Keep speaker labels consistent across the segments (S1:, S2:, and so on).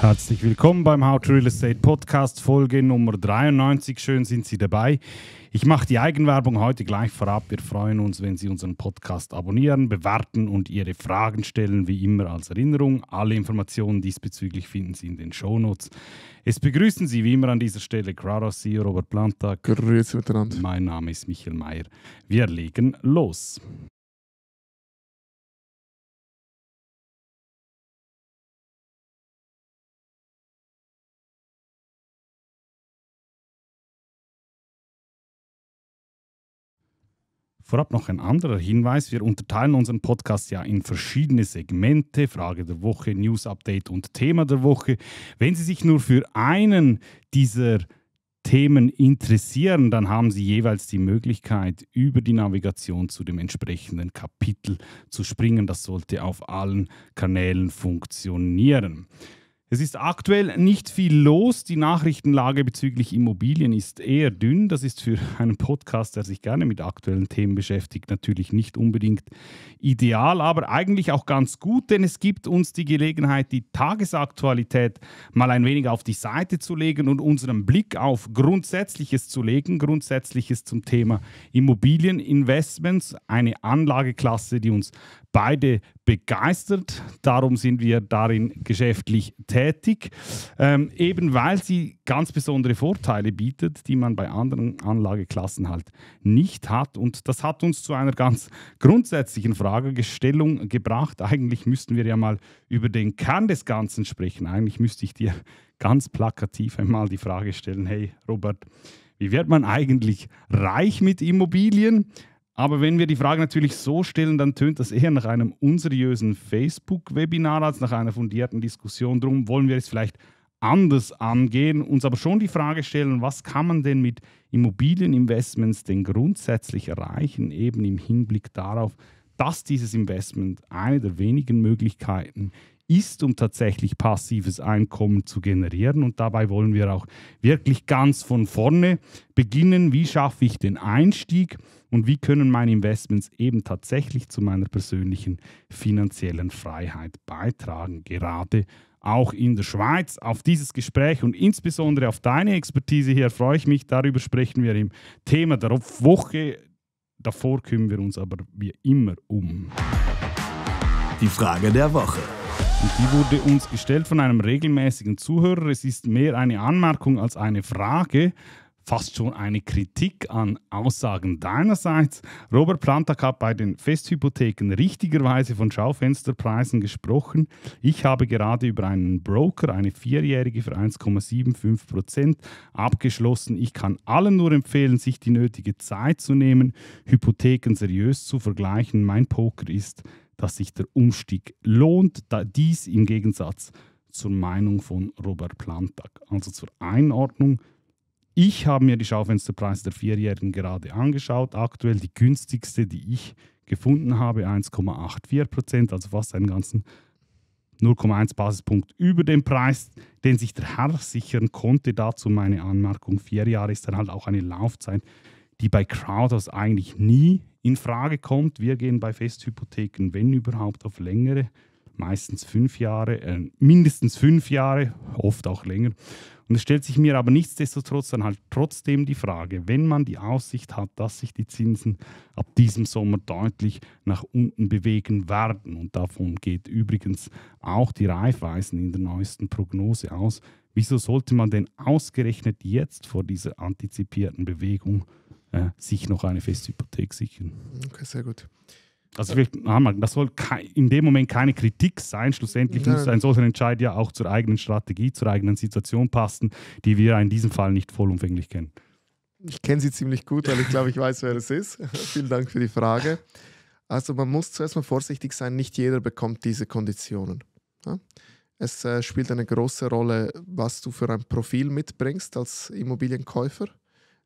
S1: Herzlich willkommen beim How to Real Estate Podcast Folge Nummer 93. Schön sind Sie dabei. Ich mache die Eigenwerbung heute gleich vorab. Wir freuen uns, wenn Sie unseren Podcast abonnieren, bewerten und Ihre Fragen stellen, wie immer als Erinnerung. Alle Informationen diesbezüglich finden Sie in den Shownotes. Es begrüßen Sie wie immer an dieser Stelle Kraros CEO Robert Planta. Grüß miteinander. Mein Name ist Michael Mayer. Wir legen los. Vorab noch ein anderer Hinweis. Wir unterteilen unseren Podcast ja in verschiedene Segmente, Frage der Woche, News Update und Thema der Woche. Wenn Sie sich nur für einen dieser Themen interessieren, dann haben Sie jeweils die Möglichkeit, über die Navigation zu dem entsprechenden Kapitel zu springen. Das sollte auf allen Kanälen funktionieren. Es ist aktuell nicht viel los. Die Nachrichtenlage bezüglich Immobilien ist eher dünn. Das ist für einen Podcast, der sich gerne mit aktuellen Themen beschäftigt, natürlich nicht unbedingt ideal, aber eigentlich auch ganz gut, denn es gibt uns die Gelegenheit, die Tagesaktualität mal ein wenig auf die Seite zu legen und unseren Blick auf Grundsätzliches zu legen. Grundsätzliches zum Thema Immobilieninvestments, eine Anlageklasse, die uns beide begeistert. Darum sind wir darin geschäftlich tätig, ähm, eben weil sie ganz besondere Vorteile bietet, die man bei anderen Anlageklassen halt nicht hat. Und das hat uns zu einer ganz grundsätzlichen Fragestellung gebracht. Eigentlich müssten wir ja mal über den Kern des Ganzen sprechen. Eigentlich müsste ich dir ganz plakativ einmal die Frage stellen, hey Robert, wie wird man eigentlich reich mit Immobilien? Aber wenn wir die Frage natürlich so stellen, dann tönt das eher nach einem unseriösen Facebook-Webinar als nach einer fundierten Diskussion. Darum wollen wir es vielleicht anders angehen, uns aber schon die Frage stellen, was kann man denn mit Immobilieninvestments denn grundsätzlich erreichen, eben im Hinblick darauf, dass dieses Investment eine der wenigen Möglichkeiten ist, um tatsächlich passives Einkommen zu generieren. Und dabei wollen wir auch wirklich ganz von vorne beginnen. Wie schaffe ich den Einstieg? und wie können meine Investments eben tatsächlich zu meiner persönlichen finanziellen Freiheit beitragen, gerade auch in der Schweiz. Auf dieses Gespräch und insbesondere auf deine Expertise hier freue ich mich. Darüber sprechen wir im Thema der Woche. Davor kümmern wir uns aber wie immer um. Die Frage der Woche. Und die wurde uns gestellt von einem regelmäßigen Zuhörer. Es ist mehr eine Anmerkung als eine Frage fast schon eine Kritik an Aussagen deinerseits. Robert Plantak hat bei den Festhypotheken richtigerweise von Schaufensterpreisen gesprochen. Ich habe gerade über einen Broker eine vierjährige für 1,75 Prozent abgeschlossen. Ich kann allen nur empfehlen, sich die nötige Zeit zu nehmen, Hypotheken seriös zu vergleichen. Mein Poker ist, dass sich der Umstieg lohnt, da dies im Gegensatz zur Meinung von Robert Plantak. Also zur Einordnung. Ich habe mir die Schaufensterpreise der Vierjährigen gerade angeschaut. Aktuell die günstigste, die ich gefunden habe, 1,84 Prozent, also fast einen ganzen 0,1 Basispunkt über dem Preis, den sich der Herr sichern konnte. Dazu meine Anmerkung: Vier Jahre ist dann halt auch eine Laufzeit, die bei Crowdhouse eigentlich nie in Frage kommt. Wir gehen bei Festhypotheken, wenn überhaupt, auf längere meistens fünf Jahre, äh, mindestens fünf Jahre, oft auch länger. Und es stellt sich mir aber nichtsdestotrotz dann halt trotzdem die Frage, wenn man die Aussicht hat, dass sich die Zinsen ab diesem Sommer deutlich nach unten bewegen werden, und davon geht übrigens auch die Reifweisen in der neuesten Prognose aus, wieso sollte man denn ausgerechnet jetzt vor dieser antizipierten Bewegung äh, sich noch eine Festhypothek sichern? Okay, sehr gut. Also wir haben, das soll in dem Moment keine Kritik sein. Schlussendlich Nein. muss ein solcher Entscheid ja auch zur eigenen Strategie, zur eigenen Situation passen, die wir in diesem Fall nicht vollumfänglich kennen.
S2: Ich kenne sie ziemlich gut, weil ich glaube, ich weiß, wer es ist. Vielen Dank für die Frage. Also man muss zuerst mal vorsichtig sein, nicht jeder bekommt diese Konditionen. Es äh, spielt eine große Rolle, was du für ein Profil mitbringst als Immobilienkäufer.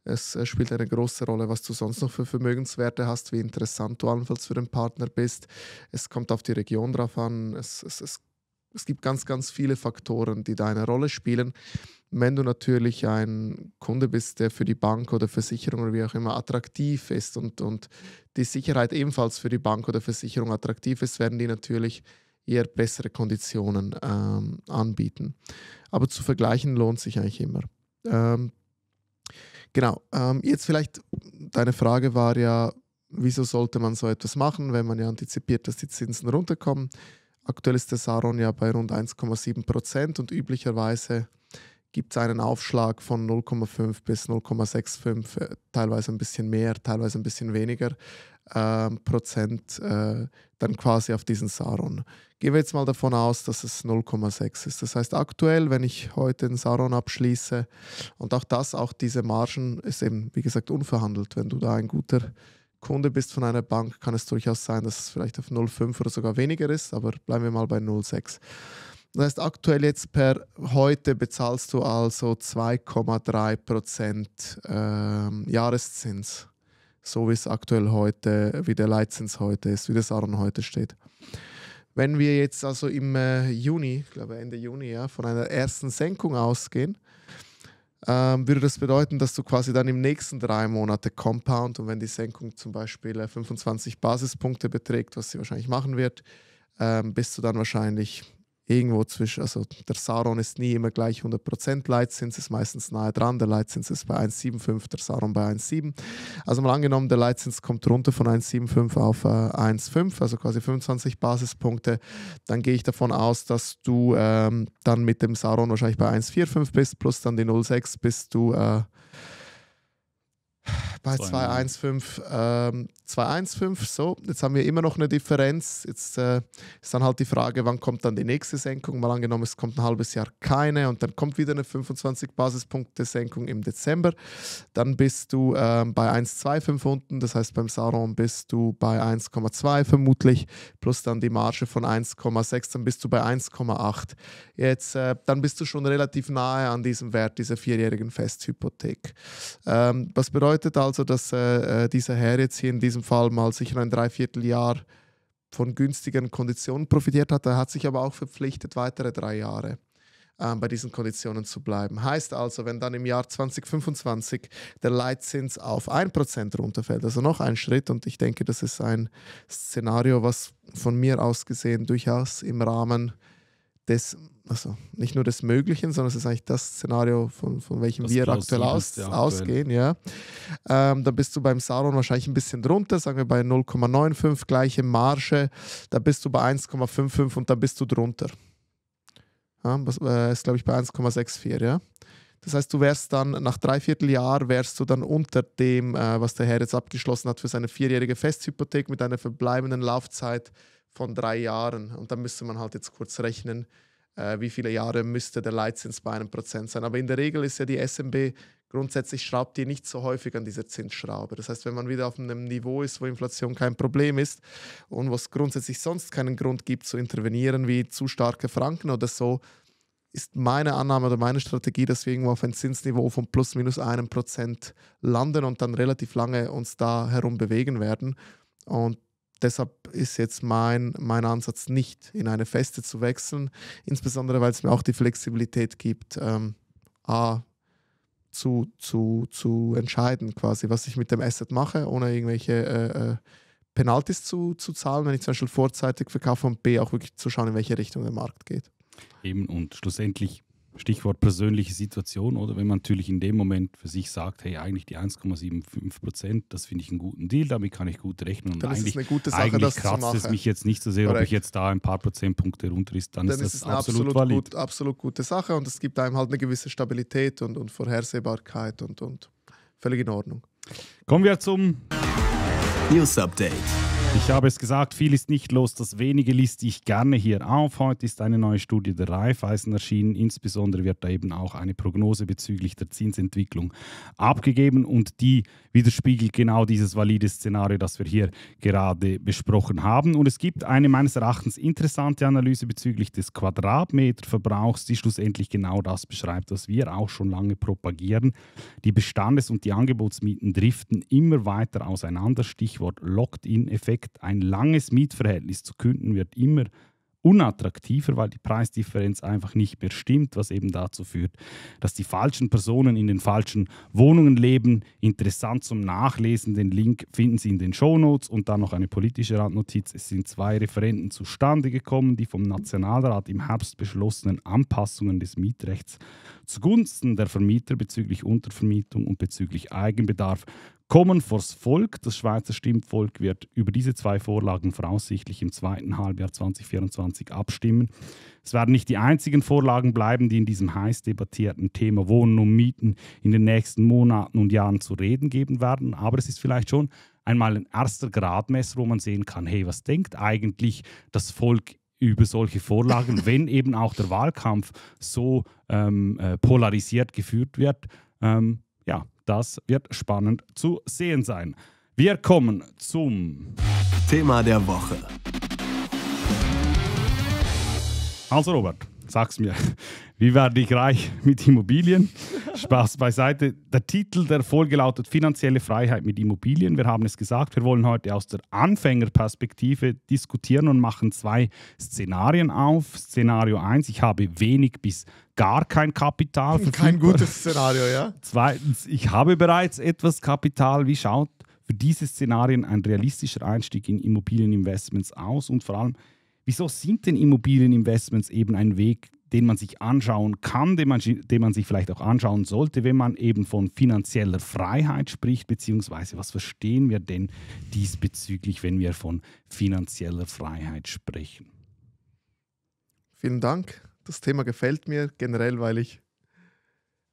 S2: Es äh, spielt eine große Rolle, was du sonst noch für Vermögenswerte hast, wie interessant du allenfalls für den Partner bist. Es kommt auf die Region drauf an. Es, es, es, es gibt ganz, ganz viele Faktoren, die da eine Rolle spielen. Wenn du natürlich ein Kunde bist, der für die Bank oder Versicherung oder wie auch immer attraktiv ist und, und die Sicherheit ebenfalls für die Bank oder Versicherung attraktiv ist, werden die natürlich eher bessere Konditionen ähm, anbieten. Aber zu vergleichen lohnt sich eigentlich immer. Ähm, Genau, ähm, jetzt vielleicht, deine Frage war ja, wieso sollte man so etwas machen, wenn man ja antizipiert, dass die Zinsen runterkommen. Aktuell ist der Saron ja bei rund 1,7 Prozent und üblicherweise gibt es einen Aufschlag von 0,5 bis 0,65, äh, teilweise ein bisschen mehr, teilweise ein bisschen weniger ähm, Prozent, äh, dann quasi auf diesen Saron. Gehen wir jetzt mal davon aus, dass es 0,6 ist. Das heißt, aktuell, wenn ich heute den Saron abschließe, und auch das, auch diese Margen ist eben, wie gesagt, unverhandelt. Wenn du da ein guter Kunde bist von einer Bank, kann es durchaus sein, dass es vielleicht auf 0,5 oder sogar weniger ist, aber bleiben wir mal bei 0,6. Das heißt, aktuell jetzt per heute bezahlst du also 2,3 ähm, Jahreszins. So wie es aktuell heute, wie der Leitzins heute ist, wie das Aron heute steht. Wenn wir jetzt also im äh, Juni, ich glaube Ende Juni, ja, von einer ersten Senkung ausgehen, ähm, würde das bedeuten, dass du quasi dann im nächsten drei Monate Compound und wenn die Senkung zum Beispiel äh, 25 Basispunkte beträgt, was sie wahrscheinlich machen wird, ähm, bist du dann wahrscheinlich irgendwo zwischen, also der Sauron ist nie immer gleich 100% Leitzins, ist meistens nahe dran, der Leitzins ist bei 1,75, der Sauron bei 1,7. Also mal angenommen, der Leitzins kommt runter von 1,75 auf 1,5, äh, also quasi 25 Basispunkte, dann gehe ich davon aus, dass du ähm, dann mit dem Sauron wahrscheinlich bei 1,45 bist, plus dann die 0,6 bist du... Äh, bei 2,15. Ähm, 2,15, so. Jetzt haben wir immer noch eine Differenz. Jetzt äh, ist dann halt die Frage, wann kommt dann die nächste Senkung? Mal angenommen, es kommt ein halbes Jahr keine und dann kommt wieder eine 25 Basispunkte Senkung im Dezember. Dann bist du ähm, bei 1,25 unten, das heißt beim Sauron bist du bei 1,2 vermutlich, plus dann die Marge von 1,6, dann bist du bei 1,8. Jetzt, äh, dann bist du schon relativ nahe an diesem Wert dieser vierjährigen Festhypothek. Ähm, was bedeutet bedeutet also, dass äh, äh, dieser Herr jetzt hier in diesem Fall mal sicher ein Dreivierteljahr von günstigen Konditionen profitiert hat. Er hat sich aber auch verpflichtet, weitere drei Jahre ähm, bei diesen Konditionen zu bleiben. Heißt also, wenn dann im Jahr 2025 der Leitzins auf 1% runterfällt, also noch ein Schritt, und ich denke, das ist ein Szenario, was von mir aus gesehen durchaus im Rahmen äh, des, also nicht nur des Möglichen, sondern es ist eigentlich das Szenario, von, von welchem das wir aktuell aus, ausgehen, ja. Ähm, da bist du beim Sauron wahrscheinlich ein bisschen drunter, sagen wir bei 0,95, gleiche Marge, da bist du bei 1,55 und da bist du drunter. Ja, das äh, ist, glaube ich, bei 1,64, ja. Das heißt, du wärst dann nach dreiviertel Jahr wärst du dann unter dem, äh, was der Herr jetzt abgeschlossen hat für seine vierjährige Festhypothek mit einer verbleibenden Laufzeit von drei Jahren. Und da müsste man halt jetzt kurz rechnen, äh, wie viele Jahre müsste der Leitzins bei einem Prozent sein. Aber in der Regel ist ja die SMB grundsätzlich schraubt die nicht so häufig an dieser Zinsschraube. Das heißt, wenn man wieder auf einem Niveau ist, wo Inflation kein Problem ist und wo es grundsätzlich sonst keinen Grund gibt zu intervenieren, wie zu starke Franken oder so, ist meine Annahme oder meine Strategie, dass wir irgendwo auf ein Zinsniveau von plus minus einem Prozent landen und dann relativ lange uns da herum bewegen werden. Und deshalb ist jetzt mein, mein Ansatz nicht, in eine feste zu wechseln, insbesondere weil es mir auch die Flexibilität gibt, ähm, A, zu, zu, zu entscheiden, quasi, was ich mit dem Asset mache, ohne irgendwelche äh, äh, Penalties zu, zu zahlen, wenn ich zum Beispiel vorzeitig verkaufe und B, auch wirklich zu schauen, in welche Richtung der Markt
S1: geht. Eben und schlussendlich Stichwort persönliche Situation, oder wenn man natürlich in dem Moment für sich sagt, hey, eigentlich die 1,75 Prozent, das finde ich einen guten Deal, damit kann ich gut rechnen. Und dann eigentlich, ist es eine gute Sache, eigentlich das kratzt es mich jetzt nicht so sehr, Correct. ob ich jetzt da ein paar Prozentpunkte runter ist, dann, dann ist das ist eine absolut, absolut, valid. Gut, absolut
S2: gute Sache und es gibt einem halt eine gewisse Stabilität und, und Vorhersehbarkeit und, und
S1: völlig in Ordnung. Kommen wir zum News Update. Ich habe es gesagt, viel ist nicht los, das Wenige liste ich gerne hier auf. Heute ist eine neue Studie der Raiffeisen erschienen. Insbesondere wird da eben auch eine Prognose bezüglich der Zinsentwicklung abgegeben und die widerspiegelt genau dieses valide Szenario, das wir hier gerade besprochen haben. Und es gibt eine meines Erachtens interessante Analyse bezüglich des Quadratmeterverbrauchs, die schlussendlich genau das beschreibt, was wir auch schon lange propagieren. Die Bestandes- und die Angebotsmieten driften immer weiter auseinander. Stichwort Locked-in-Effekt. Endeffekt ein langes Mietverhältnis zu künden wird immer unattraktiver, weil die Preisdifferenz einfach nicht mehr stimmt, was eben dazu führt, dass die falschen Personen in den falschen Wohnungen leben. Interessant zum Nachlesen, den Link finden Sie in den Shownotes und dann noch eine politische Randnotiz. Es sind zwei Referenten zustande gekommen, die vom Nationalrat im Herbst beschlossenen Anpassungen des Mietrechts zugunsten der Vermieter bezüglich Untervermietung und bezüglich Eigenbedarf kommen vors Volk. Das Schweizer Stimmvolk wird über diese zwei Vorlagen voraussichtlich im zweiten Halbjahr 2024 abstimmen. Es werden nicht die einzigen Vorlagen bleiben, die in diesem heiß debattierten Thema Wohnen und Mieten in den nächsten Monaten und Jahren zu reden geben werden, aber es ist vielleicht schon einmal ein erster Gradmesser, wo man sehen kann, hey, was denkt eigentlich das Volk über solche Vorlagen, wenn eben auch der Wahlkampf so ähm, äh, polarisiert geführt wird. Ähm, ja, das wird spannend zu sehen sein. Wir kommen zum Thema der Woche. Also Robert, sag's mir, wie werde ich reich mit Immobilien? Spaß beiseite. Der Titel der Folge lautet Finanzielle Freiheit mit Immobilien. Wir haben es gesagt, wir wollen heute aus der Anfängerperspektive diskutieren und machen zwei Szenarien auf. Szenario 1, ich habe wenig bis gar kein Kapital. Verfügbar. Kein gutes
S2: Szenario, ja.
S1: Zweitens, ich habe bereits etwas Kapital. Wie schaut für diese Szenarien ein realistischer Einstieg in Immobilieninvestments aus? Und vor allem, Wieso sind denn Immobilieninvestments eben ein Weg, den man sich anschauen kann, den man, den man sich vielleicht auch anschauen sollte, wenn man eben von finanzieller Freiheit spricht, beziehungsweise was verstehen wir denn diesbezüglich, wenn wir von finanzieller Freiheit sprechen? Vielen Dank. Das Thema gefällt
S2: mir generell, weil ich,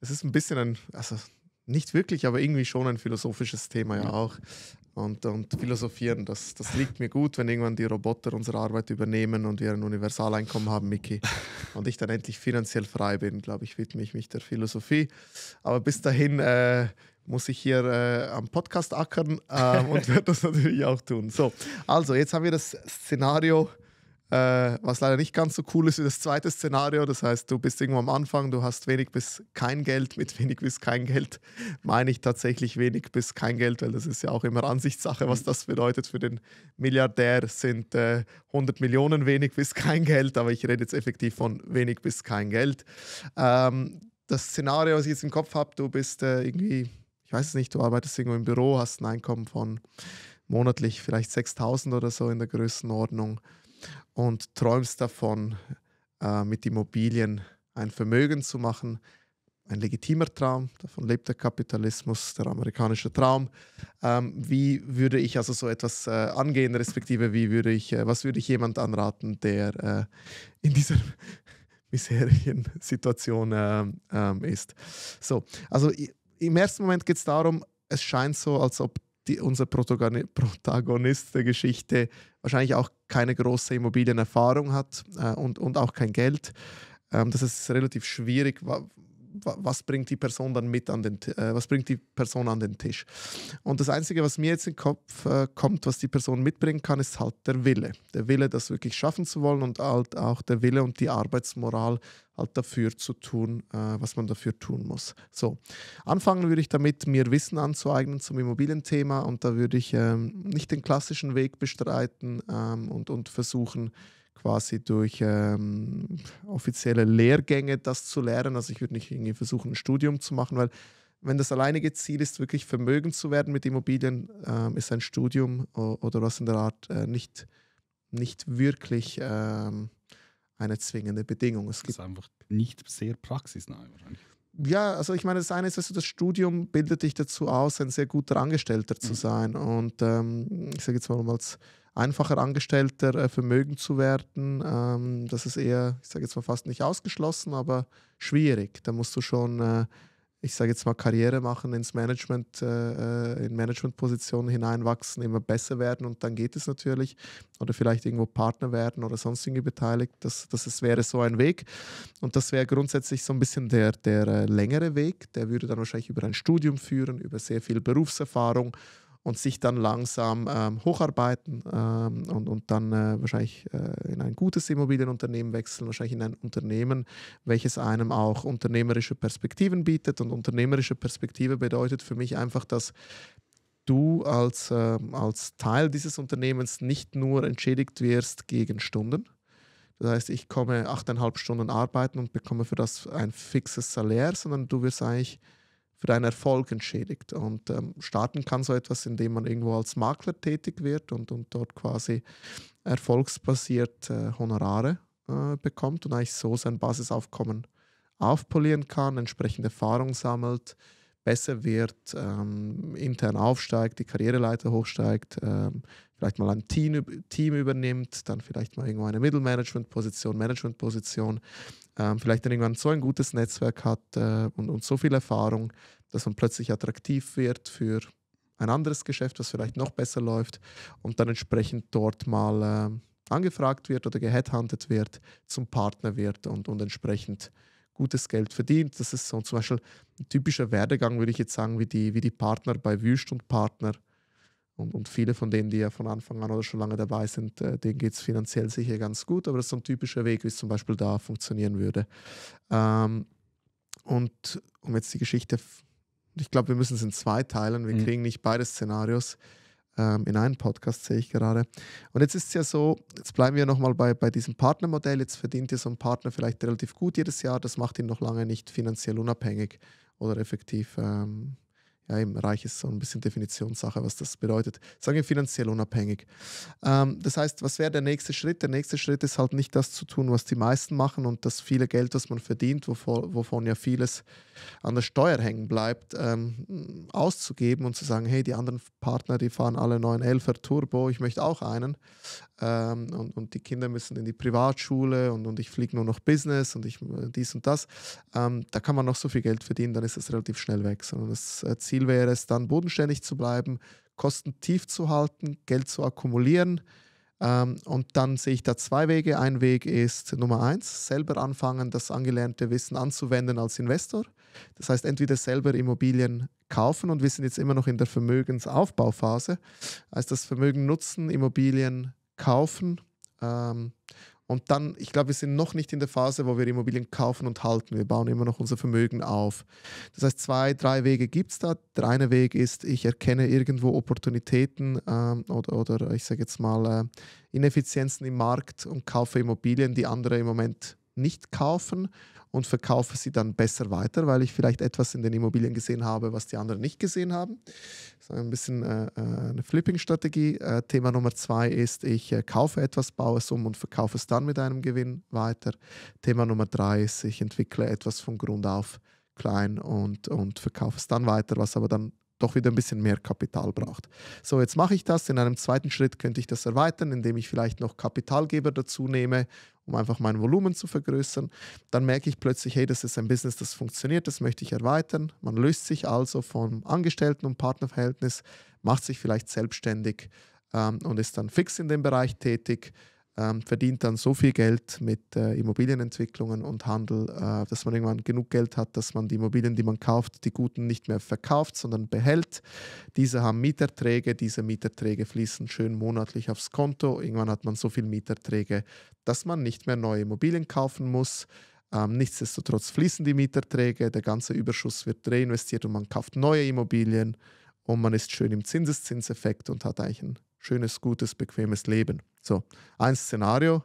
S2: es ist ein bisschen ein, also nicht wirklich, aber irgendwie schon ein philosophisches Thema ja auch und, und philosophieren. Das, das liegt mir gut, wenn irgendwann die Roboter unsere Arbeit übernehmen und wir ein Universaleinkommen haben, Mickey. Und ich dann endlich finanziell frei bin, glaube ich, widme ich mich der Philosophie. Aber bis dahin äh, muss ich hier äh, am Podcast ackern äh, und werde das natürlich auch tun. So, also jetzt haben wir das Szenario äh, was leider nicht ganz so cool ist wie das zweite Szenario. Das heißt, du bist irgendwo am Anfang, du hast wenig bis kein Geld. Mit wenig bis kein Geld meine ich tatsächlich wenig bis kein Geld, weil das ist ja auch immer Ansichtssache, was mhm. das bedeutet. Für den Milliardär sind äh, 100 Millionen wenig bis kein Geld, aber ich rede jetzt effektiv von wenig bis kein Geld. Ähm, das Szenario, was ich jetzt im Kopf habe, du bist äh, irgendwie, ich weiß es nicht, du arbeitest irgendwo im Büro, hast ein Einkommen von monatlich vielleicht 6000 oder so in der Größenordnung und träumst davon, äh, mit Immobilien ein Vermögen zu machen. Ein legitimer Traum, davon lebt der Kapitalismus, der amerikanische Traum. Ähm, wie würde ich also so etwas äh, angehen, respektive wie würde ich, äh, was würde ich jemand anraten, der äh, in dieser bisherigen Situation ähm, ähm, ist? So, also im ersten Moment geht es darum, es scheint so, als ob die, unser Protagonist der Geschichte wahrscheinlich auch keine große Immobilienerfahrung hat äh, und, und auch kein Geld. Ähm, das ist relativ schwierig, was bringt die Person dann mit an den, äh, was bringt die Person an den Tisch. Und das Einzige, was mir jetzt in den Kopf äh, kommt, was die Person mitbringen kann, ist halt der Wille. Der Wille, das wirklich schaffen zu wollen und halt auch der Wille und die Arbeitsmoral halt dafür zu tun, äh, was man dafür tun muss. So, anfangen würde ich damit, mir Wissen anzueignen zum Immobilienthema und da würde ich ähm, nicht den klassischen Weg bestreiten ähm, und, und versuchen, quasi durch ähm, offizielle Lehrgänge das zu lernen. Also ich würde nicht irgendwie versuchen, ein Studium zu machen, weil wenn das alleinige Ziel ist, wirklich vermögend zu werden mit Immobilien, ähm, ist ein Studium oder was in der Art äh, nicht, nicht wirklich ähm, eine zwingende Bedingung. Es gibt das ist einfach nicht
S1: sehr praxisnah wahrscheinlich
S2: ja, also ich meine, das eine ist, also das Studium bildet dich dazu aus, ein sehr guter Angestellter zu mhm. sein. Und ähm, ich sage jetzt mal, als einfacher Angestellter äh, vermögend zu werden, ähm, das ist eher, ich sage jetzt mal fast nicht ausgeschlossen, aber schwierig. Da musst du schon äh, ich sage jetzt mal, Karriere machen, ins Management, äh, äh, in Managementpositionen hineinwachsen, immer besser werden und dann geht es natürlich. Oder vielleicht irgendwo Partner werden oder sonst irgendwie beteiligt. Das, das ist, wäre so ein Weg. Und das wäre grundsätzlich so ein bisschen der, der äh, längere Weg. Der würde dann wahrscheinlich über ein Studium führen, über sehr viel Berufserfahrung und sich dann langsam ähm, hocharbeiten ähm, und, und dann äh, wahrscheinlich äh, in ein gutes Immobilienunternehmen wechseln, wahrscheinlich in ein Unternehmen, welches einem auch unternehmerische Perspektiven bietet. Und unternehmerische Perspektive bedeutet für mich einfach, dass du als, äh, als Teil dieses Unternehmens nicht nur entschädigt wirst gegen Stunden. Das heißt, ich komme achteinhalb Stunden arbeiten und bekomme für das ein fixes Salär, sondern du wirst eigentlich für deinen Erfolg entschädigt. Und ähm, starten kann so etwas, indem man irgendwo als Makler tätig wird und, und dort quasi erfolgsbasiert äh, Honorare äh, bekommt und eigentlich so sein Basisaufkommen aufpolieren kann, entsprechende Erfahrung sammelt, besser wird, ähm, intern aufsteigt, die Karriereleiter hochsteigt, ähm, vielleicht mal ein Team, Team übernimmt, dann vielleicht mal irgendwo eine Mittelmanagement-Position, Management-Position ähm, vielleicht irgendwann so ein gutes Netzwerk hat äh, und, und so viel Erfahrung, dass man plötzlich attraktiv wird für ein anderes Geschäft, was vielleicht noch besser läuft und dann entsprechend dort mal äh, angefragt wird oder gehandelt wird, zum Partner wird und, und entsprechend gutes Geld verdient. Das ist so zum Beispiel ein typischer Werdegang, würde ich jetzt sagen, wie die, wie die Partner bei Wüst und Partner und, und viele von denen, die ja von Anfang an oder schon lange dabei sind, äh, denen geht es finanziell sicher ganz gut, aber das ist so ein typischer Weg, wie es zum Beispiel da funktionieren würde. Ähm, und um jetzt die Geschichte, ich glaube, wir müssen es in zwei teilen, wir mhm. kriegen nicht beide Szenarios ähm, in einen Podcast, sehe ich gerade. Und jetzt ist es ja so, jetzt bleiben wir nochmal bei, bei diesem Partnermodell, jetzt verdient ihr so ein Partner vielleicht relativ gut jedes Jahr, das macht ihn noch lange nicht finanziell unabhängig oder effektiv. Ähm, ja, eben reich ist so ein bisschen Definitionssache, was das bedeutet. Sagen wir finanziell unabhängig. Ähm, das heißt, was wäre der nächste Schritt? Der nächste Schritt ist halt nicht das zu tun, was die meisten machen und das viele Geld, was man verdient, wovor, wovon ja vieles an der Steuer hängen bleibt, ähm, auszugeben und zu sagen, hey, die anderen Partner, die fahren alle 911er Turbo, ich möchte auch einen. Ähm, und, und die Kinder müssen in die Privatschule und, und ich fliege nur noch Business und ich äh, dies und das. Ähm, da kann man noch so viel Geld verdienen, dann ist das relativ schnell weg, sondern das äh, zieht Ziel wäre es dann, bodenständig zu bleiben, Kosten tief zu halten, Geld zu akkumulieren. Ähm, und dann sehe ich da zwei Wege. Ein Weg ist Nummer eins, selber anfangen, das angelernte Wissen anzuwenden als Investor. Das heißt, entweder selber Immobilien kaufen und wir sind jetzt immer noch in der Vermögensaufbauphase, heißt das Vermögen nutzen, Immobilien kaufen, ähm, und dann, ich glaube, wir sind noch nicht in der Phase, wo wir Immobilien kaufen und halten. Wir bauen immer noch unser Vermögen auf. Das heißt, zwei, drei Wege gibt es da. Der eine Weg ist, ich erkenne irgendwo Opportunitäten ähm, oder, oder ich sage jetzt mal äh, Ineffizienzen im Markt und kaufe Immobilien, die andere im Moment nicht kaufen und verkaufe sie dann besser weiter, weil ich vielleicht etwas in den Immobilien gesehen habe, was die anderen nicht gesehen haben. Das ist ein bisschen äh, äh, eine Flipping-Strategie. Äh, Thema Nummer zwei ist, ich äh, kaufe etwas, baue es um und verkaufe es dann mit einem Gewinn weiter. Thema Nummer drei ist, ich entwickle etwas von Grund auf klein und, und verkaufe es dann weiter, was aber dann doch wieder ein bisschen mehr Kapital braucht. So, jetzt mache ich das. In einem zweiten Schritt könnte ich das erweitern, indem ich vielleicht noch Kapitalgeber dazu nehme, um einfach mein Volumen zu vergrößern. Dann merke ich plötzlich, hey, das ist ein Business, das funktioniert, das möchte ich erweitern. Man löst sich also vom Angestellten- und Partnerverhältnis, macht sich vielleicht selbstständig ähm, und ist dann fix in dem Bereich tätig ähm, verdient dann so viel Geld mit äh, Immobilienentwicklungen und Handel, äh, dass man irgendwann genug Geld hat, dass man die Immobilien, die man kauft, die guten nicht mehr verkauft, sondern behält. Diese haben Mieterträge, diese Mieterträge fließen schön monatlich aufs Konto. Irgendwann hat man so viel Mieterträge, dass man nicht mehr neue Immobilien kaufen muss. Ähm, nichtsdestotrotz fließen die Mieterträge, der ganze Überschuss wird reinvestiert und man kauft neue Immobilien und man ist schön im Zinseszinseffekt und hat eigentlich ein schönes, gutes, bequemes Leben. So, ein Szenario.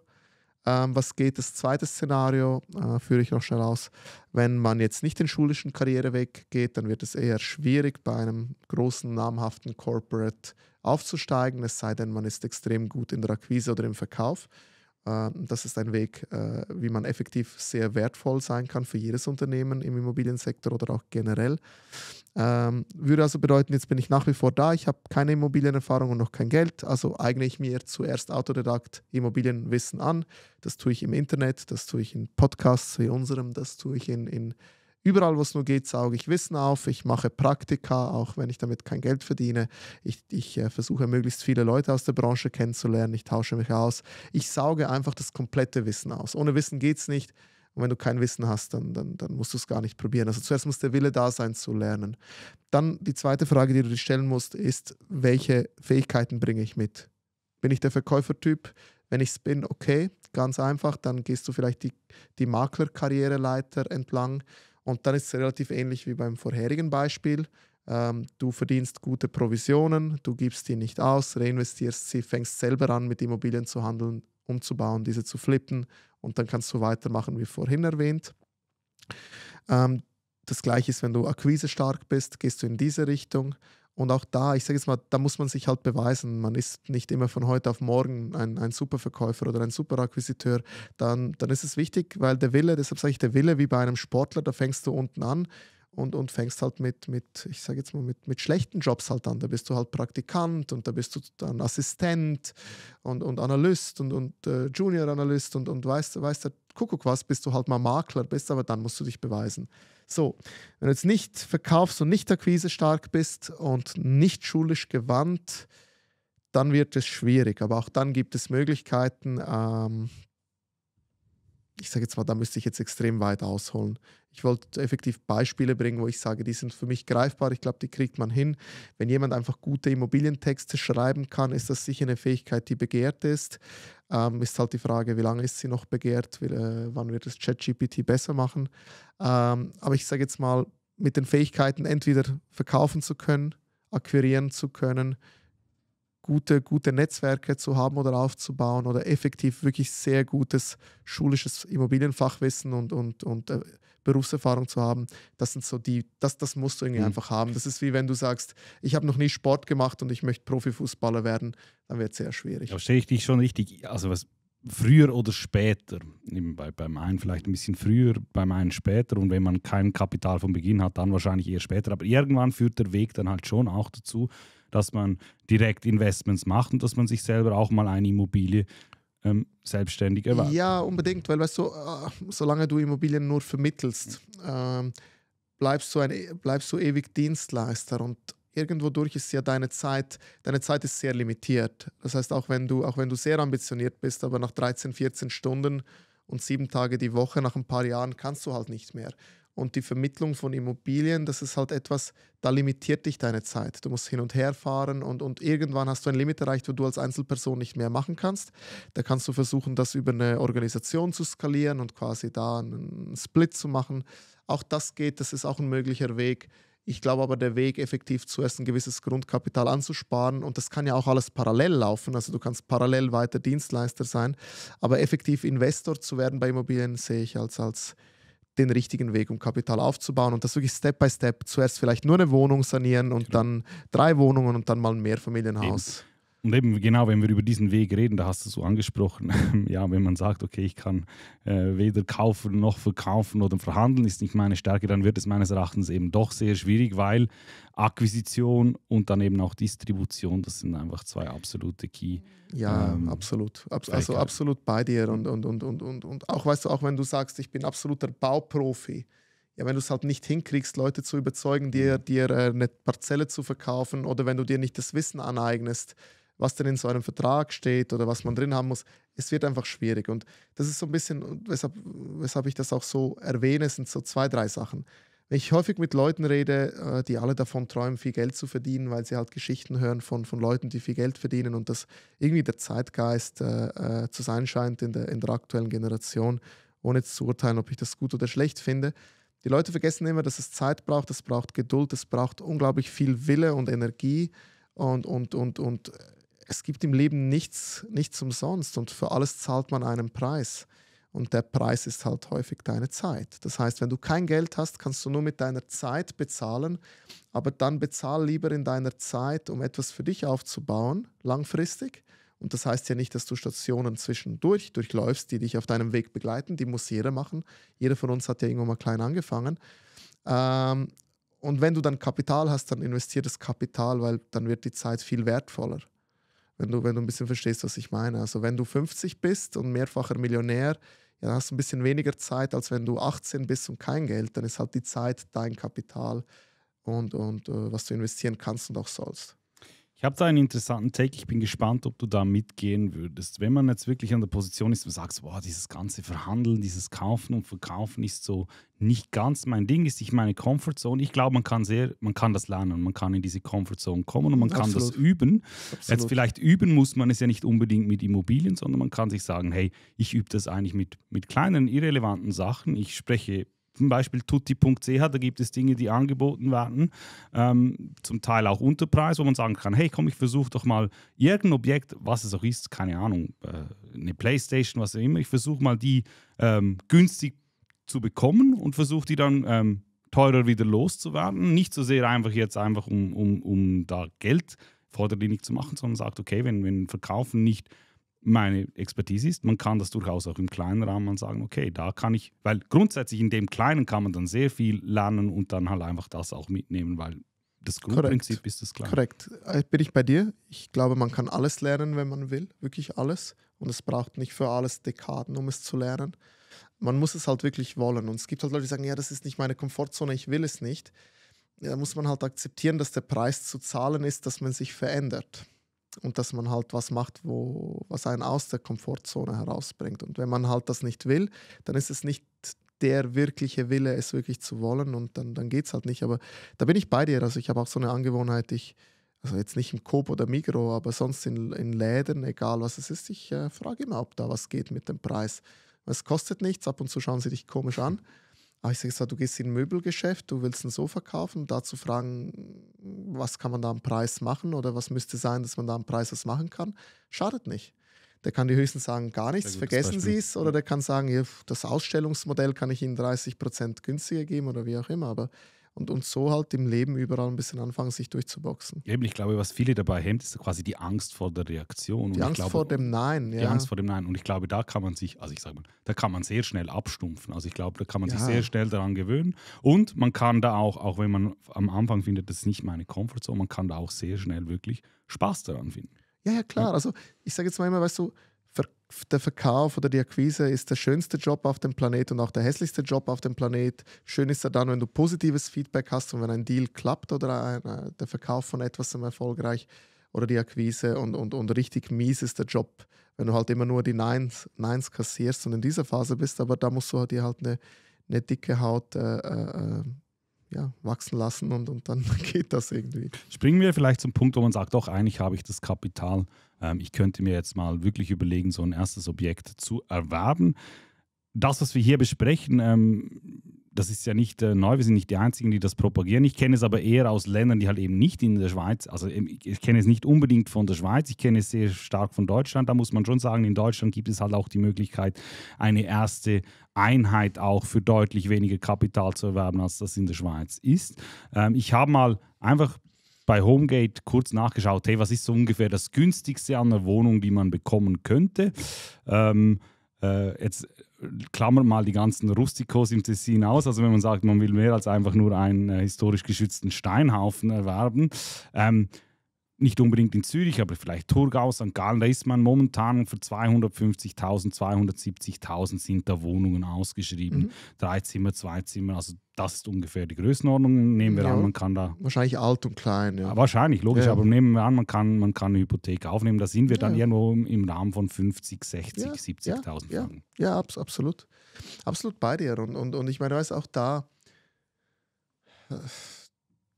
S2: Ähm, was geht? Das zweite Szenario äh, führe ich noch schnell aus. Wenn man jetzt nicht den schulischen Karriereweg geht, dann wird es eher schwierig, bei einem großen, namhaften Corporate aufzusteigen, es sei denn, man ist extrem gut in der Akquise oder im Verkauf. Ähm, das ist ein Weg, äh, wie man effektiv sehr wertvoll sein kann für jedes Unternehmen im Immobiliensektor oder auch generell. Ähm, würde also bedeuten, jetzt bin ich nach wie vor da, ich habe keine Immobilienerfahrung und noch kein Geld, also eigne ich mir zuerst autodidakt Immobilienwissen an. Das tue ich im Internet, das tue ich in Podcasts wie unserem, das tue ich in, in Überall, wo es nur geht, sauge ich Wissen auf. Ich mache Praktika, auch wenn ich damit kein Geld verdiene. Ich, ich äh, versuche, möglichst viele Leute aus der Branche kennenzulernen. Ich tausche mich aus. Ich sauge einfach das komplette Wissen aus. Ohne Wissen geht es nicht. Und wenn du kein Wissen hast, dann, dann, dann musst du es gar nicht probieren. Also zuerst muss der Wille da sein zu lernen. Dann die zweite Frage, die du dir stellen musst, ist, welche Fähigkeiten bringe ich mit? Bin ich der Verkäufertyp? Wenn ich es bin, okay, ganz einfach, dann gehst du vielleicht die, die Maklerkarriere entlang und dann ist es relativ ähnlich wie beim vorherigen Beispiel. Ähm, du verdienst gute Provisionen, du gibst die nicht aus, reinvestierst sie, fängst selber an, mit Immobilien zu handeln, umzubauen, diese zu flippen und dann kannst du weitermachen wie vorhin erwähnt. Ähm, das gleiche ist, wenn du akquise stark bist, gehst du in diese Richtung. Und auch da, ich sage jetzt mal, da muss man sich halt beweisen. Man ist nicht immer von heute auf morgen ein, ein Superverkäufer oder ein Superakquisiteur. Dann, dann ist es wichtig, weil der Wille, deshalb sage ich, der Wille wie bei einem Sportler, da fängst du unten an und, und fängst halt mit, mit ich sage jetzt mal, mit, mit schlechten Jobs halt an. Da bist du halt Praktikant und da bist du dann Assistent und, und Analyst und, und äh, Junior-Analyst und, und weißt, weißt der Kuckuck was, bist du halt mal Makler bist, aber dann musst du dich beweisen. So, wenn du jetzt nicht verkaufst und nicht akquise stark bist und nicht schulisch gewandt, dann wird es schwierig. Aber auch dann gibt es Möglichkeiten. Ähm, ich sage jetzt mal, da müsste ich jetzt extrem weit ausholen. Ich wollte effektiv Beispiele bringen, wo ich sage, die sind für mich greifbar. Ich glaube, die kriegt man hin. Wenn jemand einfach gute Immobilientexte schreiben kann, ist das sicher eine Fähigkeit, die begehrt ist. Ähm, ist halt die Frage, wie lange ist sie noch begehrt, wie, äh, wann wird das ChatGPT besser machen. Ähm, aber ich sage jetzt mal, mit den Fähigkeiten entweder verkaufen zu können, akquirieren zu können, gute, gute Netzwerke zu haben oder aufzubauen oder effektiv wirklich sehr gutes schulisches Immobilienfachwissen und, und, und äh, Berufserfahrung zu haben, das sind so die, das, das musst du irgendwie mhm. einfach haben. Das ist wie wenn du sagst, ich habe noch nie Sport gemacht und ich möchte Profifußballer werden, dann wird es sehr schwierig. Verstehe
S1: ich dich schon richtig. Also was früher oder später, bei, beim einen vielleicht ein bisschen früher, beim einen später und wenn man kein Kapital von Beginn hat, dann wahrscheinlich eher später. Aber irgendwann führt der Weg dann halt schon auch dazu, dass man direkt Investments macht und dass man sich selber auch mal eine Immobilie ähm, selbstständig erwartet.
S2: Ja, unbedingt, weil weißt du, äh, solange du Immobilien nur vermittelst, ähm, bleibst, du ein, bleibst du ewig Dienstleister und irgendwo durch ist ja deine Zeit, deine Zeit ist sehr limitiert. Das heißt, auch wenn du, auch wenn du sehr ambitioniert bist, aber nach 13, 14 Stunden und sieben Tage die Woche, nach ein paar Jahren kannst du halt nicht mehr und die Vermittlung von Immobilien, das ist halt etwas, da limitiert dich deine Zeit. Du musst hin und her fahren und, und irgendwann hast du ein Limit erreicht, wo du als Einzelperson nicht mehr machen kannst. Da kannst du versuchen, das über eine Organisation zu skalieren und quasi da einen Split zu machen. Auch das geht, das ist auch ein möglicher Weg. Ich glaube aber, der Weg effektiv zuerst ein gewisses Grundkapital anzusparen, und das kann ja auch alles parallel laufen, also du kannst parallel weiter Dienstleister sein, aber effektiv Investor zu werden bei Immobilien sehe ich als, als den richtigen Weg, um Kapital aufzubauen und das wirklich Step by Step. Zuerst vielleicht nur eine Wohnung sanieren und genau. dann
S1: drei Wohnungen und dann mal ein Mehrfamilienhaus. Eben. Und eben genau, wenn wir über diesen Weg reden, da hast du es so angesprochen, ja, wenn man sagt, okay, ich kann äh, weder kaufen noch verkaufen oder verhandeln, ist nicht meine Stärke, dann wird es meines Erachtens eben doch sehr schwierig, weil Akquisition und dann eben auch Distribution, das sind einfach zwei absolute Key. Ja, ähm, absolut. Abs also
S2: absolut bei dir und, und, und, und, und, und auch, weißt du, auch wenn du sagst, ich bin absoluter Bauprofi, ja, wenn du es halt nicht hinkriegst, Leute zu überzeugen, dir, dir äh, eine Parzelle zu verkaufen oder wenn du dir nicht das Wissen aneignest, was denn in so einem Vertrag steht oder was man drin haben muss. Es wird einfach schwierig. Und das ist so ein bisschen, weshalb, weshalb ich das auch so erwähne, sind so zwei, drei Sachen. Wenn ich häufig mit Leuten rede, äh, die alle davon träumen, viel Geld zu verdienen, weil sie halt Geschichten hören von, von Leuten, die viel Geld verdienen und das irgendwie der Zeitgeist äh, äh, zu sein scheint in der, in der aktuellen Generation, ohne jetzt zu urteilen, ob ich das gut oder schlecht finde. Die Leute vergessen immer, dass es Zeit braucht, es braucht Geduld, es braucht unglaublich viel Wille und Energie und, und, und, und es gibt im Leben nichts, nichts umsonst und für alles zahlt man einen Preis. Und der Preis ist halt häufig deine Zeit. Das heißt, wenn du kein Geld hast, kannst du nur mit deiner Zeit bezahlen, aber dann bezahl lieber in deiner Zeit, um etwas für dich aufzubauen, langfristig. Und das heißt ja nicht, dass du Stationen zwischendurch durchläufst, die dich auf deinem Weg begleiten. Die muss jeder machen. Jeder von uns hat ja irgendwann mal klein angefangen. Ähm, und wenn du dann Kapital hast, dann investier das Kapital, weil dann wird die Zeit viel wertvoller wenn du, wenn du ein bisschen verstehst, was ich meine. Also wenn du 50 bist und mehrfacher Millionär, ja, hast du ein bisschen weniger Zeit, als wenn du 18 bist und kein Geld. Dann ist halt die Zeit dein Kapital und, und äh, was du investieren kannst und auch
S1: sollst. Ich habe da einen interessanten Take. Ich bin gespannt, ob du da mitgehen würdest. Wenn man jetzt wirklich an der Position ist, und du sagst, boah, dieses ganze Verhandeln, dieses Kaufen und Verkaufen ist so nicht ganz mein Ding, ist nicht meine Comfortzone. Ich glaube, man kann sehr, man kann das lernen, man kann in diese Comfortzone kommen und man kann das üben. Absolut. Jetzt vielleicht üben muss man es ja nicht unbedingt mit Immobilien, sondern man kann sich sagen, hey, ich übe das eigentlich mit, mit kleinen, irrelevanten Sachen. Ich spreche zum Beispiel tutti.ch, da gibt es Dinge, die angeboten werden, ähm, zum Teil auch unter Preis, wo man sagen kann, hey komm, ich versuche doch mal irgendein Objekt, was es auch ist, keine Ahnung, äh, eine Playstation, was auch immer, ich versuche mal die ähm, günstig zu bekommen und versuche die dann ähm, teurer wieder loszuwerden. Nicht so sehr einfach jetzt einfach, um, um, um da Geld, Forderlinie zu machen, sondern sagt, okay, wenn, wenn Verkaufen nicht meine Expertise ist. Man kann das durchaus auch im kleinen Rahmen sagen, okay, da kann ich, weil grundsätzlich in dem Kleinen kann man dann sehr viel lernen und dann halt einfach das auch mitnehmen, weil das Grundprinzip ist das Kleine.
S2: Korrekt. Äh, bin ich bei dir? Ich glaube, man kann alles lernen, wenn man will, wirklich alles. Und es braucht nicht für alles Dekaden, um es zu lernen. Man muss es halt wirklich wollen. Und es gibt halt Leute, die sagen, ja, das ist nicht meine Komfortzone, ich will es nicht. Da muss man halt akzeptieren, dass der Preis zu zahlen ist, dass man sich verändert und dass man halt was macht, wo, was einen aus der Komfortzone herausbringt. Und wenn man halt das nicht will, dann ist es nicht der wirkliche Wille, es wirklich zu wollen und dann, dann geht es halt nicht. Aber da bin ich bei dir. Also ich habe auch so eine Angewohnheit, ich, also jetzt nicht im Coop oder Migro, aber sonst in, in Läden, egal was es ist, ich äh, frage immer, ob da was geht mit dem Preis. Es kostet nichts, ab und zu schauen sie dich komisch an habe ah, ich gesagt, du gehst in ein Möbelgeschäft, du willst ein Sofa kaufen, da zu fragen, was kann man da am Preis machen oder was müsste sein, dass man da am Preis was machen kann, schadet nicht. Der kann die höchsten sagen, gar nichts, vergessen Sie es. Oder der kann sagen, das Ausstellungsmodell kann ich Ihnen 30% günstiger geben oder wie auch immer. Aber und uns so halt im Leben überall ein bisschen anfangen, sich durchzuboxen.
S1: Eben, ich glaube, was viele dabei hemmt, ist quasi die Angst vor der Reaktion. Die und Angst glaube, vor
S2: dem Nein, ja. Die Angst vor
S1: dem Nein. Und ich glaube, da kann man sich, also ich sage mal, da kann man sehr schnell abstumpfen. Also ich glaube, da kann man ja. sich sehr schnell daran gewöhnen. Und man kann da auch, auch wenn man am Anfang findet, das ist nicht meine Komfortzone, man kann da auch sehr schnell wirklich Spaß daran finden. Ja, ja, klar. Ja. Also ich sage jetzt mal immer, weißt du,
S2: der Verkauf oder die Akquise ist der schönste Job auf dem Planet und auch der hässlichste Job auf dem Planet. Schön ist er dann, wenn du positives Feedback hast und wenn ein Deal klappt oder ein, äh, der Verkauf von etwas erfolgreich oder die Akquise und, und, und richtig mies ist der Job, wenn du halt immer nur die Nines, Nines kassierst und in dieser Phase bist, aber da musst du halt dir halt eine, eine dicke Haut äh, äh, äh ja, wachsen lassen und, und dann geht das irgendwie.
S1: Springen wir vielleicht zum Punkt, wo man sagt, doch, eigentlich habe ich das Kapital. Ähm, ich könnte mir jetzt mal wirklich überlegen, so ein erstes Objekt zu erwerben. Das, was wir hier besprechen, ähm, das ist ja nicht äh, neu, wir sind nicht die Einzigen, die das propagieren. Ich kenne es aber eher aus Ländern, die halt eben nicht in der Schweiz, also ähm, ich kenne es nicht unbedingt von der Schweiz, ich kenne es sehr stark von Deutschland. Da muss man schon sagen, in Deutschland gibt es halt auch die Möglichkeit, eine erste Einheit auch für deutlich weniger Kapital zu erwerben, als das in der Schweiz ist. Ähm, ich habe mal einfach bei Homegate kurz nachgeschaut, hey, was ist so ungefähr das günstigste an der Wohnung, die man bekommen könnte. Ähm, äh, jetzt klammern mal die ganzen Rustikos im Tessin aus. Also wenn man sagt, man will mehr als einfach nur einen äh, historisch geschützten Steinhaufen erwerben, ähm, nicht unbedingt in Zürich, aber vielleicht Thurgau, St. Gallen, da ist man momentan für 250.000, 270.000 sind da Wohnungen ausgeschrieben. Mhm. Drei Zimmer, zwei Zimmer, also das ist ungefähr die Größenordnung. Nehmen wir ja. an, man kann da. Wahrscheinlich alt und klein, ja. Ah, wahrscheinlich, logisch, ja. aber nehmen wir an, man kann, man kann eine Hypothek aufnehmen. Da sind wir dann irgendwo im Rahmen von 50, 60, 70.000 Franken.
S2: Ja, abs absolut. Absolut bei dir. Und, und, und ich meine, weiß auch da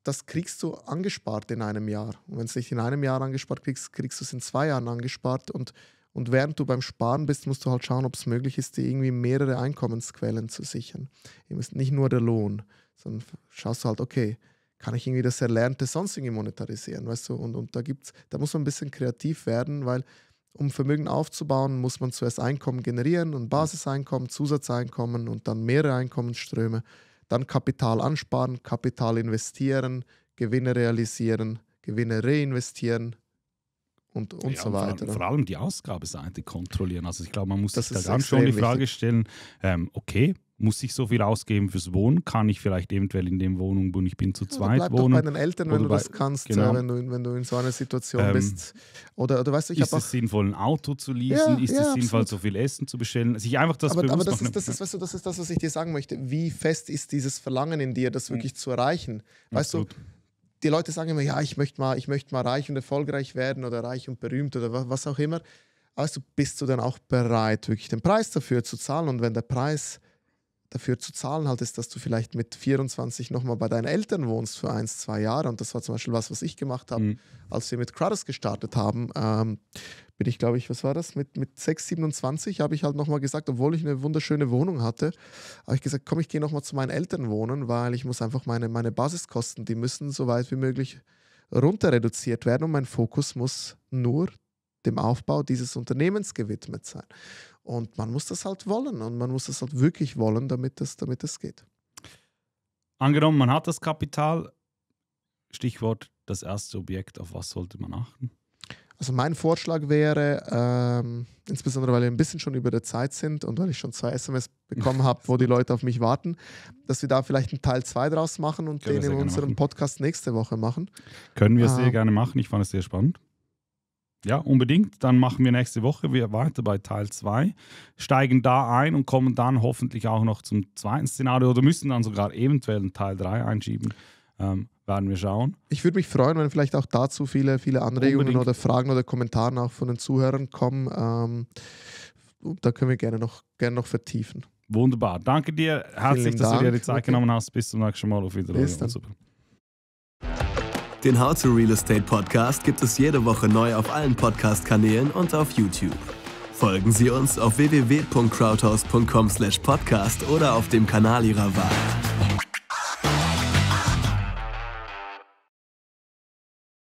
S2: das kriegst du angespart in einem Jahr. Und wenn du es nicht in einem Jahr angespart kriegst, kriegst du es in zwei Jahren angespart. Und, und während du beim Sparen bist, musst du halt schauen, ob es möglich ist, dir irgendwie mehrere Einkommensquellen zu sichern. Eben ist nicht nur der Lohn, sondern schaust du halt, okay, kann ich irgendwie das Erlernte sonst irgendwie monetarisieren, weißt du? Und, und da gibt's, da muss man ein bisschen kreativ werden, weil um Vermögen aufzubauen, muss man zuerst Einkommen generieren und mhm. Basiseinkommen, Zusatzeinkommen und dann mehrere Einkommensströme. Dann Kapital ansparen, Kapital investieren, Gewinne realisieren, Gewinne
S1: reinvestieren, und, und ja, so weiter. Vor, vor, allem die Ausgabeseite kontrollieren. Also ich glaube, man muss das sich da ganz schon die Frage wichtig. stellen, ähm, okay, muss ich so viel ausgeben fürs Wohnen? Kann ich vielleicht eventuell in dem Wohnung, wo ich bin, zu zweit oder bleib wohnen? Doch bei den Eltern, wenn du bei, das kannst, genau. wenn, du, wenn du in so einer Situation ähm, bist. Oder, oder weißt du, ich ist es sinnvoll, ein Auto zu leasen? Ja, ist ja, es sinnvoll, absolut. so viel Essen zu bestellen? Sich einfach das aber, bewusst aber das, ist, das, ist,
S2: weißt du, das ist das, was ich dir sagen möchte. Wie fest ist dieses Verlangen in dir, das hm. wirklich mhm. zu erreichen? Weißt absolut. du, die Leute sagen immer, ja, ich möchte mal, ich möchte mal reich und erfolgreich werden oder reich und berühmt oder was auch immer. Also bist du dann auch bereit, wirklich den Preis dafür zu zahlen? Und wenn der Preis dafür zu zahlen halt ist, dass du vielleicht mit 24 nochmal bei deinen Eltern wohnst für ein, zwei Jahre. Und das war zum Beispiel was, was ich gemacht habe, mhm. als wir mit Crudders gestartet haben. Ähm, bin ich, glaube ich, was war das? Mit, mit 6, 27 habe ich halt nochmal gesagt, obwohl ich eine wunderschöne Wohnung hatte, habe ich gesagt, komm, ich gehe nochmal zu meinen Eltern wohnen, weil ich muss einfach meine, meine Basiskosten, die müssen so weit wie möglich runter reduziert werden und mein Fokus muss nur dem Aufbau dieses Unternehmens gewidmet sein. Und man muss das halt wollen und man muss das halt wirklich wollen, damit es damit das geht.
S1: Angenommen, man hat das Kapital, Stichwort das erste Objekt, auf was sollte man achten?
S2: Also mein Vorschlag wäre, ähm, insbesondere weil wir ein bisschen schon über der Zeit sind und weil ich schon zwei SMS bekommen habe, wo die Leute auf mich warten, dass wir da vielleicht einen Teil 2 draus machen und den in unserem machen. Podcast nächste Woche machen.
S1: Können wir es ähm, sehr gerne machen, ich fand es sehr spannend. Ja, unbedingt. Dann machen wir nächste Woche weiter bei Teil 2, steigen da ein und kommen dann hoffentlich auch noch zum zweiten Szenario oder müssen dann sogar eventuell einen Teil 3 einschieben. Ähm, werden wir schauen. Ich würde mich freuen, wenn vielleicht auch dazu
S2: viele, viele Anregungen unbedingt. oder Fragen oder Kommentare auch von den Zuhörern kommen. Ähm, da können wir gerne noch, gerne noch vertiefen.
S1: Wunderbar. Danke dir. Herzlich, dass du dir die Zeit okay. genommen hast. Bis zum nächsten Mal. Auf Wiedersehen. Bis dann. Super. Den How to Real Estate Podcast gibt es jede Woche neu auf allen Podcast-Kanälen und auf YouTube. Folgen Sie uns auf www.crowdhouse.com/podcast oder auf dem Kanal Ihrer Wahl.